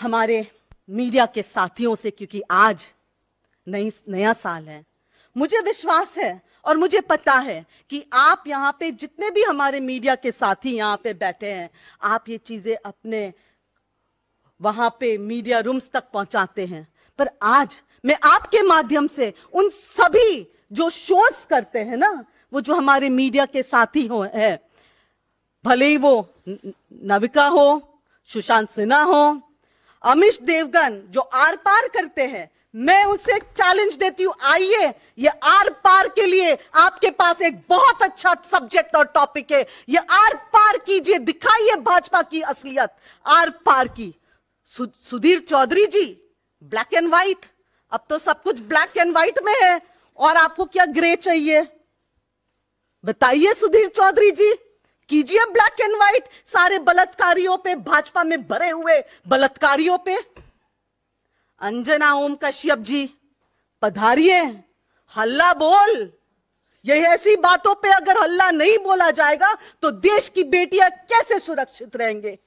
हमारे मीडिया के साथियों से क्योंकि आज नई नया साल है मुझे विश्वास है और मुझे पता है कि आप यहाँ पे जितने भी हमारे मीडिया के साथी यहाँ पे बैठे हैं आप ये चीज़ें अपने वहाँ पे मीडिया रूम्स तक पहुँचाते हैं पर आज मैं आपके माध्यम से उन सभी जो शोज करते हैं ना वो जो हमारे मीडिया के साथी हो है भले ही वो नविका हो सुशांत सिन्हा हो अमिश देवगन जो आर पार करते हैं मैं उसे चैलेंज देती हूं आइए ये आर पार के लिए आपके पास एक बहुत अच्छा सब्जेक्ट और टॉपिक है ये आर पार कीजिए दिखाइए भाजपा की असलियत आर पार की सु, Sudhir Chaudhary ji black and white अब तो सब कुछ ब्लैक एंड व्हाइट में है और आपको क्या ग्रे चाहिए बताइए सुधीर चौधरी जी कीजिए ब्लैक एंड व्हाइट सारे बलात्कारियों पे भाजपा में भरे हुए बलात्कारियों पे अंजना ओम कश्यप जी पधारिए हल्ला बोल यही ऐसी बातों पे अगर हल्ला नहीं बोला जाएगा तो देश की बेटियां कैसे सुरक्षित रहेंगे